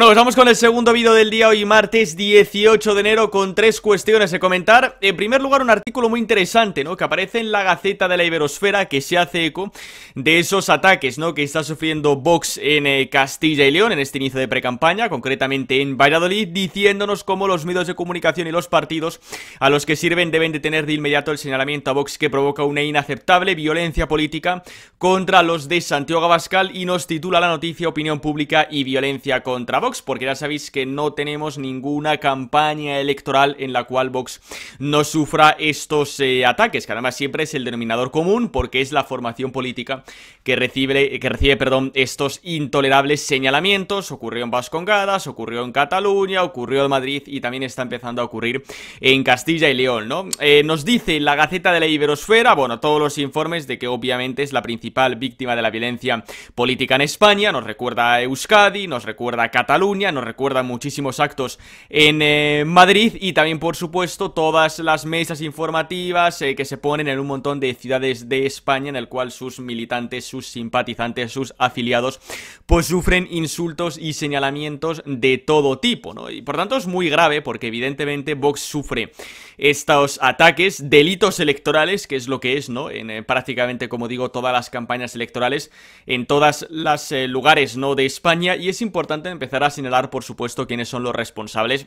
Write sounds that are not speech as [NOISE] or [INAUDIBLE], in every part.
Bueno, pues vamos con el segundo vídeo del día hoy, martes 18 de enero, con tres cuestiones de comentar. En primer lugar, un artículo muy interesante, ¿no? Que aparece en la Gaceta de la Iberosfera, que se hace eco de esos ataques, ¿no? Que está sufriendo Vox en eh, Castilla y León, en este inicio de precampaña, concretamente en Valladolid, diciéndonos cómo los medios de comunicación y los partidos a los que sirven deben detener de inmediato el señalamiento a Vox que provoca una inaceptable violencia política contra los de Santiago Abascal y nos titula la noticia Opinión Pública y Violencia contra Vox porque ya sabéis que no tenemos ninguna campaña electoral en la cual Vox no sufra estos eh, ataques, que además siempre es el denominador común, porque es la formación política que recibe, que recibe perdón, estos intolerables señalamientos. Ocurrió en Vascongadas, ocurrió en Cataluña, ocurrió en Madrid y también está empezando a ocurrir en Castilla y León, ¿no? Eh, nos dice la Gaceta de la Iberosfera, bueno, todos los informes de que obviamente es la principal víctima de la violencia política en España, nos recuerda a Euskadi, nos recuerda a Cataluña, nos recuerda muchísimos actos en eh, Madrid y también, por supuesto, todas las mesas informativas eh, que se ponen en un montón de ciudades de España en el cual sus militantes, sus simpatizantes, sus afiliados, pues sufren insultos y señalamientos de todo tipo, Y por tanto es muy grave porque evidentemente Vox sufre estos ataques, delitos electorales, que es lo que es, ¿no? En eh, prácticamente, como digo, todas las campañas electorales, en todas las lugares, ¿no? De España y es importante empezar a señalar, por supuesto, quiénes son los responsables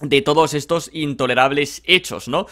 de todos estos intolerables hechos, ¿no?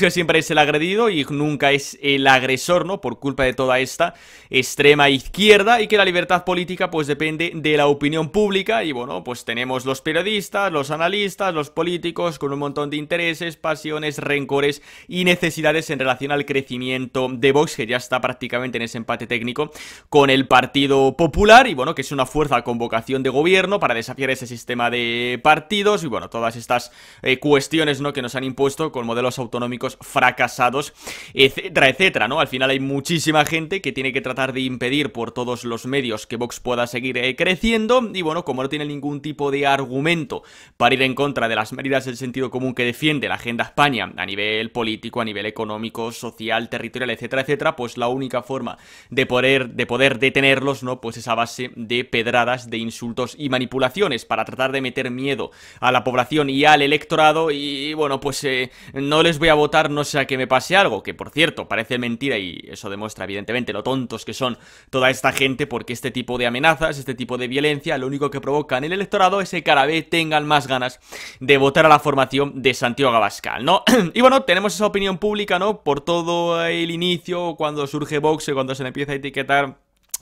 que siempre es el agredido y nunca es el agresor, ¿no? Por culpa de toda esta extrema izquierda y que la libertad política pues depende de la opinión pública y bueno, pues tenemos los periodistas, los analistas, los políticos con un montón de intereses, pasiones, rencores y necesidades en relación al crecimiento de Vox que ya está prácticamente en ese empate técnico con el Partido Popular y bueno, que es una fuerza con vocación de gobierno para desafiar ese sistema de partidos y bueno, todas estas eh, cuestiones ¿no? que nos han impuesto con modelos autonómicos fracasados, etcétera, etcétera, ¿no? Al final hay muchísima gente que tiene que tratar de impedir por todos los medios que Vox pueda seguir eh, creciendo y bueno, como no tiene ningún tipo de argumento para ir en contra de las medidas del sentido común que defiende la Agenda España a nivel político, a nivel económico, social, territorial, etcétera, etcétera, pues la única forma de poder, de poder detenerlos, ¿no? Pues esa base de pedradas, de insultos y manipulaciones para tratar de meter miedo a la población y a al electorado y bueno, pues eh, no les voy a votar no sea que me pase algo, que por cierto, parece mentira y eso demuestra evidentemente lo tontos que son toda esta gente porque este tipo de amenazas, este tipo de violencia, lo único que provoca en el electorado es que cada vez tengan más ganas de votar a la formación de Santiago Abascal, ¿no? [CLEARS THROAT] y bueno, tenemos esa opinión pública, ¿no? Por todo el inicio, cuando surge Vox, cuando se le empieza a etiquetar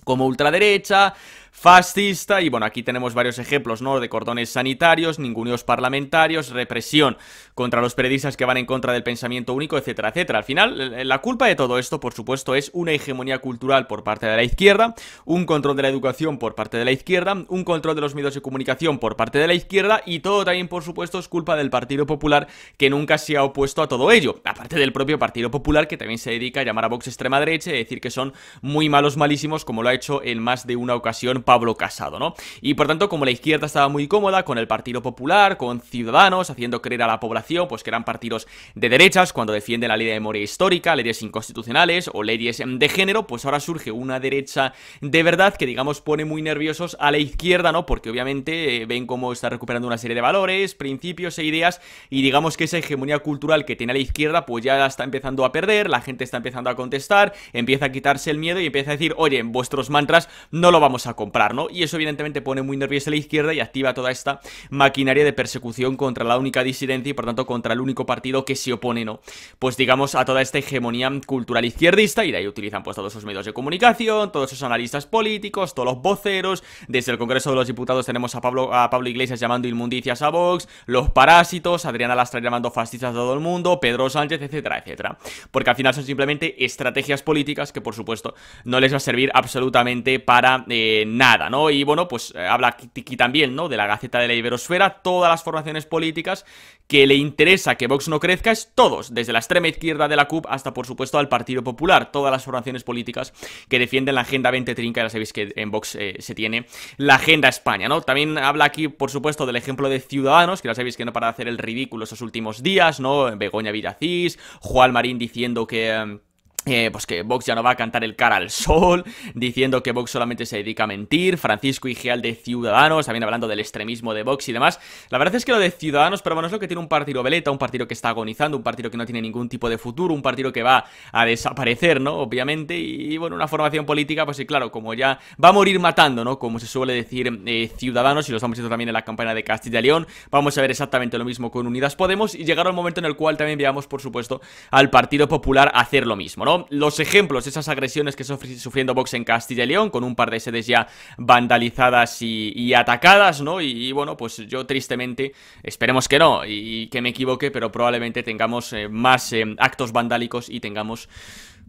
como ultraderecha, fascista, y bueno, aquí tenemos varios ejemplos, ¿no?, de cordones sanitarios, ninguneos parlamentarios, represión contra los periodistas que van en contra del pensamiento único, etcétera, etcétera. Al final, eh, eh, la culpa de todo esto, por supuesto, es una hegemonía cultural por parte de la izquierda, un control de la educación por parte de la izquierda, un control de los medios de comunicación por parte de la izquierda, y todo también, por supuesto, es culpa del Partido Popular, que nunca se ha opuesto a todo ello, aparte del propio Partido Popular, que también se dedica a llamar a Vox extrema derecha y decir que son muy malos, malísimos, como lo ha hecho en más de una ocasión Pablo Casado, ¿no? Y por tanto, como la izquierda estaba muy cómoda con el Partido Popular, con Ciudadanos, haciendo creer a la población pues que eran partidos de derechas cuando defienden la ley de memoria histórica, leyes inconstitucionales o leyes de género, pues ahora surge una derecha de verdad que digamos pone muy nerviosos a la izquierda, ¿no? Porque obviamente eh, ven cómo está recuperando una serie de valores, principios e ideas y digamos que esa hegemonía cultural que tiene la izquierda pues ya está empezando a perder, la gente está empezando a contestar, empieza a quitarse el miedo y empieza a decir, oye, vuestros mantras, no lo vamos a comprar, ¿no? Y eso evidentemente pone muy nerviosa a la izquierda y activa toda esta maquinaria de persecución contra la única disidencia y por tanto contra el único partido que se opone, ¿no? Pues digamos a toda esta hegemonía cultural izquierdista y de ahí utilizan pues todos esos medios de comunicación, todos esos analistas políticos, todos los voceros, desde el Congreso de los Diputados tenemos a Pablo, a Pablo Iglesias llamando inmundicias a Vox, los parásitos, Adriana Lastra llamando fascistas a todo el mundo, Pedro Sánchez, etcétera, etcétera. Porque al final son simplemente estrategias políticas que por supuesto no les va a servir absolutamente para eh, nada, ¿no? Y bueno, pues eh, habla aquí también, ¿no? De la Gaceta de la Iberosfera, todas las formaciones políticas que le interesa que Vox no crezca es todos, desde la extrema izquierda de la CUP hasta, por supuesto, al Partido Popular, todas las formaciones políticas que defienden la Agenda 2030, ya sabéis que en Vox eh, se tiene la Agenda España, ¿no? También habla aquí, por supuesto, del ejemplo de Ciudadanos, que ya sabéis que no para de hacer el ridículo esos últimos días, ¿no? Begoña Villacís, Juan Marín diciendo que... Em, eh, pues que Vox ya no va a cantar el cara al sol, diciendo que Vox solamente se dedica a mentir, Francisco Igeal de Ciudadanos, también hablando del extremismo de Vox y demás. La verdad es que lo de Ciudadanos, pero bueno, es lo que tiene un partido veleta, un partido que está agonizando, un partido que no tiene ningún tipo de futuro, un partido que va a desaparecer, ¿no? Obviamente, y bueno, una formación política, pues sí, claro, como ya va a morir matando, ¿no? Como se suele decir eh, Ciudadanos, y lo estamos viendo también en la campaña de Castilla y León, vamos a ver exactamente lo mismo con Unidas Podemos, y llegará al momento en el cual también veamos, por supuesto, al Partido Popular hacer lo mismo, ¿no? Los ejemplos de esas agresiones que está sufriendo Vox en Castilla y León, con un par de sedes ya vandalizadas y, atacadas, ¿no? Y, bueno, pues yo tristemente, esperemos que no y, que me equivoque, pero probablemente tengamos eh, más eh, actos vandálicos y tengamos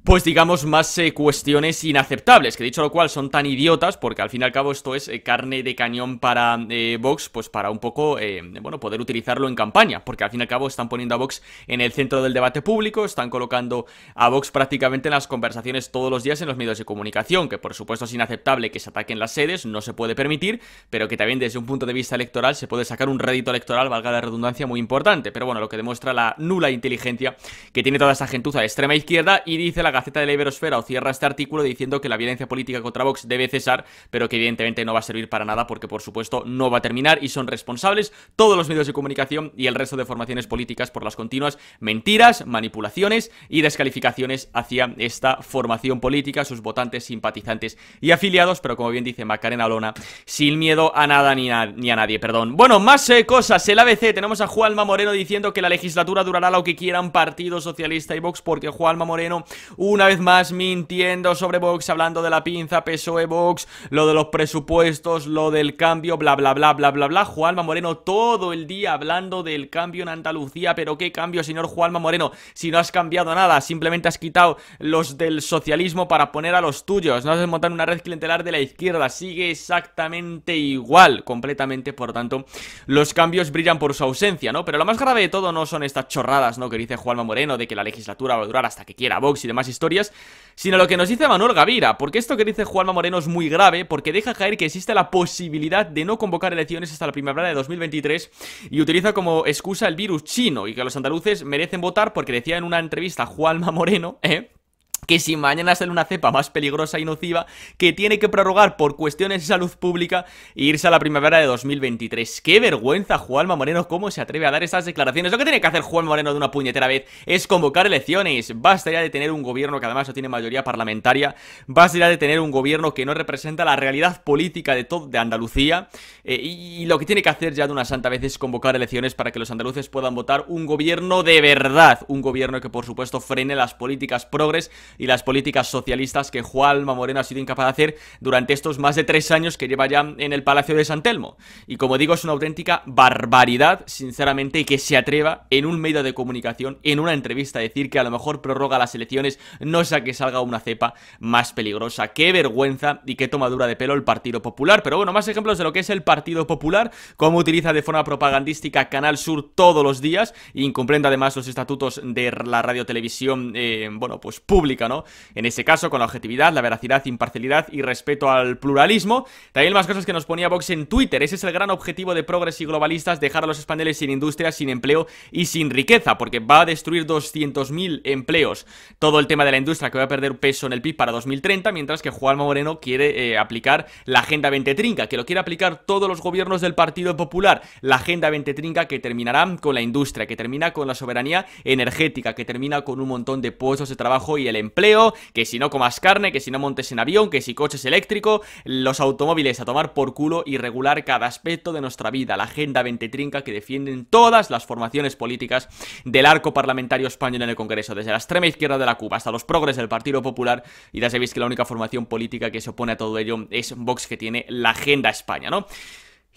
pues digamos, más eh, cuestiones inaceptables, que dicho lo cual son tan idiotas, porque al fin y al cabo esto es eh, carne de cañón para eh, Vox, pues para un poco, bueno, poder utilizarlo en campaña, porque al fin y al cabo están poniendo a Vox en el centro del debate público, están colocando a Vox prácticamente en las conversaciones todos los días en los medios de comunicación, que por supuesto es inaceptable que se ataquen las sedes, no se puede permitir, pero que también desde un punto de vista electoral se puede sacar un rédito electoral, valga la redundancia, muy importante, pero bueno, lo que demuestra la nula inteligencia que tiene toda esta gentuza de extrema izquierda y dice la la Gaceta de la Iberosfera o cierra este artículo diciendo que la violencia política contra Vox debe cesar, pero que evidentemente no va a servir para nada porque por supuesto no va a terminar y son responsables todos los medios de comunicación y el resto de formaciones políticas por las continuas mentiras, manipulaciones y descalificaciones hacia esta formación política, sus votantes, simpatizantes y afiliados, pero como bien dice Macarena Lona sin miedo a nada ni a, nadie, perdón. Bueno, más eh, cosas, el ABC, tenemos a Juanma Moreno diciendo que la legislatura durará lo que quieran Partido Socialista y Vox porque Juanma Moreno una vez más mintiendo sobre Vox, hablando de la pinza PSOE Vox, lo de los presupuestos, lo del cambio, bla bla bla bla bla bla. Juanma Moreno todo el día hablando del cambio en Andalucía, pero qué cambio, señor Juanma Moreno, si no has cambiado nada, simplemente has quitado los del socialismo para poner a los tuyos, no has desmontado una red clientelar de la izquierda, sigue exactamente igual, completamente, por tanto, los cambios brillan por su ausencia, ¿no? Pero lo más grave de todo no son estas chorradas, ¿no? Que dice Juanma Moreno de que la legislatura va a durar hasta que quiera Vox y demás historias, sino lo que nos dice Manuel Gavira, porque esto que dice Juanma Moreno es muy grave, porque deja caer que existe la posibilidad de no convocar elecciones hasta la primavera de 2023 y utiliza como excusa el virus chino y que los andaluces merecen votar porque decía en una entrevista Juanma Moreno, ¿eh? que si mañana sale una cepa más peligrosa y nociva, que tiene que prorrogar por cuestiones de salud pública e irse a la primavera de 2023. ¡Qué vergüenza, Juanma Moreno! ¿Cómo se atreve a dar esas declaraciones? Lo que tiene que hacer Juan Moreno de una puñetera vez es convocar elecciones. Basta de tener un gobierno que además no tiene mayoría parlamentaria, basta ya de tener un gobierno que no representa la realidad política de, todo, de Andalucía, eh, y lo que tiene que hacer ya de una santa vez es convocar elecciones para que los andaluces puedan votar un gobierno de verdad, un gobierno que por supuesto frene las políticas progres y las políticas socialistas que Juanma Moreno ha sido incapaz de hacer durante estos más de tres años que lleva ya en el Palacio de San Telmo. Y como digo, es una auténtica barbaridad, sinceramente, y que se atreva en un medio de comunicación, en una entrevista, a decir que a lo mejor prorroga las elecciones, no sea que salga una cepa más peligrosa. Qué vergüenza y qué tomadura de pelo el Partido Popular. Pero bueno, más ejemplos de lo que es el Partido Popular, cómo utiliza de forma propagandística Canal Sur todos los días, incumpliendo además los estatutos de la radio televisión, eh, bueno, pues pública, en ese caso con la objetividad, la veracidad, imparcialidad y respeto al pluralismo. También más cosas que nos ponía Vox en Twitter, ese es el gran objetivo de progres y globalistas, dejar a los españoles sin industria, sin empleo y sin riqueza, porque va a destruir 200.000 empleos. Todo el tema de la industria que va a perder peso en el PIB para 2030, mientras que Juanma Moreno quiere eh, aplicar la Agenda 2030 que lo quiere aplicar todos los gobiernos del Partido Popular. La Agenda 2030 que terminará con la industria, que termina con la soberanía energética, que termina con un montón de puestos de trabajo y el empleo empleo, que si no comas carne, que si no montes en avión, que si coches eléctrico, los automóviles a tomar por culo y regular cada aspecto de nuestra vida, la Agenda 20 Trinca que defienden todas las formaciones políticas del arco parlamentario español en el Congreso, desde la extrema izquierda de la Cuba hasta los progres del Partido Popular, y ya sabéis que la única formación política que se opone a todo ello es Vox que tiene la Agenda España, ¿no?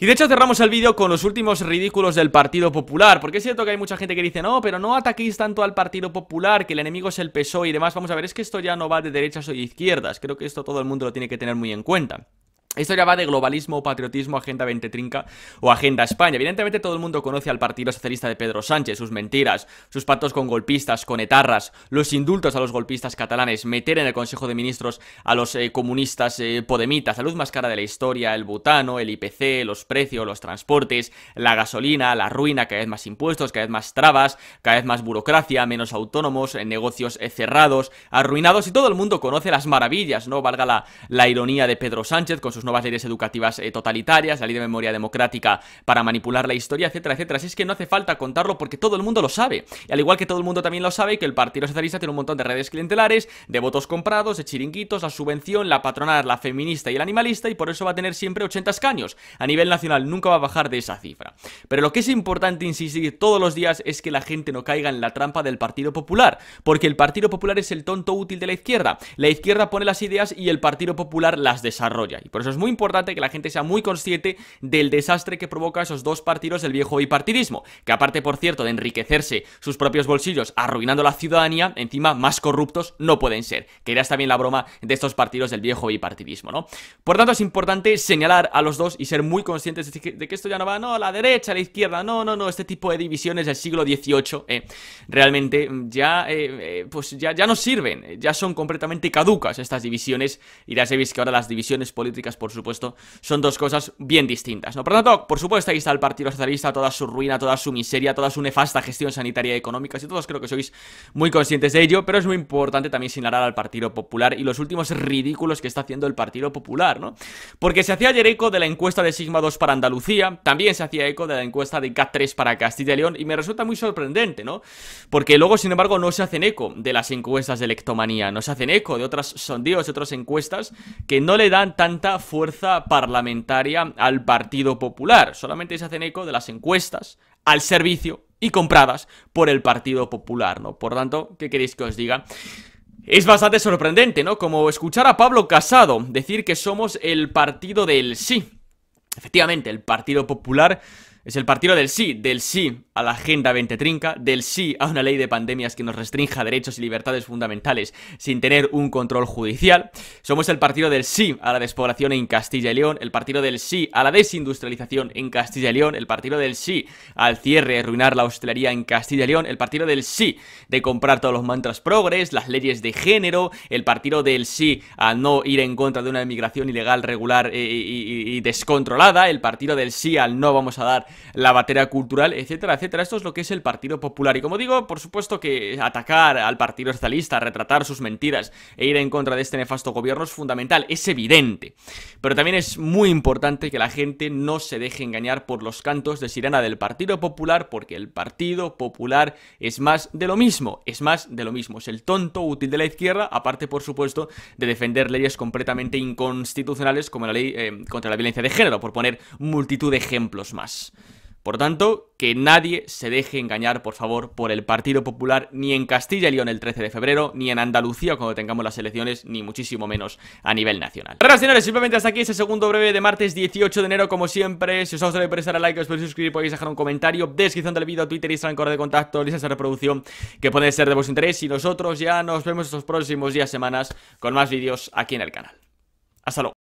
Y de hecho cerramos el vídeo con los últimos ridículos del Partido Popular, porque es cierto que hay mucha gente que dice, no, pero no ataquéis tanto al Partido Popular, que el enemigo es el PSOE y demás, vamos a ver, es que esto ya no va de derechas o de izquierdas, creo que esto todo el mundo lo tiene que tener muy en cuenta. Esto ya va de globalismo, patriotismo, Agenda 2030 o Agenda España. Evidentemente todo el mundo conoce al Partido Socialista de Pedro Sánchez, sus mentiras, sus pactos con golpistas, con etarras, los indultos a los golpistas catalanes, meter en el Consejo de Ministros a los eh, comunistas eh, podemitas, la luz más cara de la historia, el butano, el IPC, los precios, los transportes, la gasolina, la ruina, cada vez más impuestos, cada vez más trabas, cada vez más burocracia, menos autónomos, eh, negocios eh, cerrados, arruinados y todo el mundo conoce las maravillas, ¿no? Valga la, la ironía de Pedro Sánchez con sus nuevas leyes educativas eh, totalitarias, la ley de memoria democrática para manipular la historia, etcétera, etcétera. Así es que no hace falta contarlo porque todo el mundo lo sabe. Y al igual que todo el mundo también lo sabe que el Partido Socialista tiene un montón de redes clientelares, de votos comprados, de chiringuitos, la subvención, la patronal, la feminista y el animalista y por eso va a tener siempre 80 escaños. A nivel nacional nunca va a bajar de esa cifra. Pero lo que es importante insistir todos los días es que la gente no caiga en la trampa del Partido Popular, porque el Partido Popular es el tonto útil de la izquierda. La izquierda pone las ideas y el Partido Popular las desarrolla. Y por eso es muy importante que la gente sea muy consciente del desastre que provoca esos dos partidos del viejo bipartidismo, que aparte, por cierto, de enriquecerse sus propios bolsillos arruinando la ciudadanía, encima más corruptos no pueden ser, que era también la broma de estos partidos del viejo bipartidismo, ¿no? Por tanto, es importante señalar a los dos y ser muy conscientes de que, esto ya no va, no, a la derecha, a la izquierda, no, no, no, este tipo de divisiones del siglo XVIII eh, realmente mm, ya, eh, eh, pues ya, ya no sirven, ya son completamente caducas estas divisiones y ya sabéis que ahora las divisiones políticas por supuesto, son dos cosas bien distintas, ¿no? Por lo tanto, por supuesto, ahí está el Partido Socialista, toda su ruina, toda su miseria, toda su nefasta gestión sanitaria y económica, y todos creo que sois muy conscientes de ello, pero es muy importante también señalar al Partido Popular y los últimos ridículos que está haciendo el Partido Popular, ¿no? Porque se hacía ayer eco de la encuesta de Sigma 2 para Andalucía, también se hacía eco de la encuesta de CAT 3 para Castilla y León, y me resulta muy sorprendente, ¿no? Porque luego, sin embargo, no se hacen eco de las encuestas de Electomanía, no se hacen eco de otras sondeos, de otras encuestas que no le dan tanta fuerza parlamentaria al Partido Popular. Solamente se hacen eco de las encuestas al servicio y compradas por el Partido Popular, ¿no? Por tanto, ¿qué queréis que os diga? Es bastante sorprendente, ¿no? Como escuchar a Pablo Casado decir que somos el partido del sí. Efectivamente, el Partido Popular es el partido del sí, del sí a la Agenda 2030, del sí a una ley de pandemias que nos restrinja derechos y libertades fundamentales sin tener un control judicial. Somos el partido del sí a la despoblación en Castilla y León, el partido del sí a la desindustrialización en Castilla y León, el partido del sí al cierre, y arruinar la hostelería en Castilla y León, el partido del sí de comprar todos los mantras progres, las leyes de género, el partido del sí a no ir en contra de una emigración ilegal, regular eh, y descontrolada, el partido del sí al no vamos a dar la batería cultural, etcétera, etcétera. Esto es lo que es el Partido Popular. Y como digo, por supuesto que atacar al Partido Socialista, retratar sus mentiras e ir en contra de este nefasto gobierno es fundamental, es evidente. Pero también es muy importante que la gente no se deje engañar por los cantos de sirena del Partido Popular, porque el Partido Popular es más de lo mismo, es más de lo mismo. Es el tonto útil de la izquierda, aparte, por supuesto, de defender leyes completamente inconstitucionales como la ley eh, contra la violencia de género, por poner multitud de ejemplos más. Por tanto, que nadie se deje engañar, por favor, por el Partido Popular, ni en Castilla y León el 13 de febrero, ni en Andalucía cuando tengamos las elecciones, ni muchísimo menos a nivel nacional. Ahora, señores, simplemente hasta aquí ese segundo breve de martes 18 de enero, como siempre. Si os ha gustado, podéis a like, os podéis suscribir, podéis dejar un comentario, descripción del vídeo, Twitter, Instagram, correo de contacto, listas de reproducción que puede ser de vuestro interés. Y nosotros ya nos vemos estos próximos días, semanas, con más vídeos aquí en el canal. Hasta luego.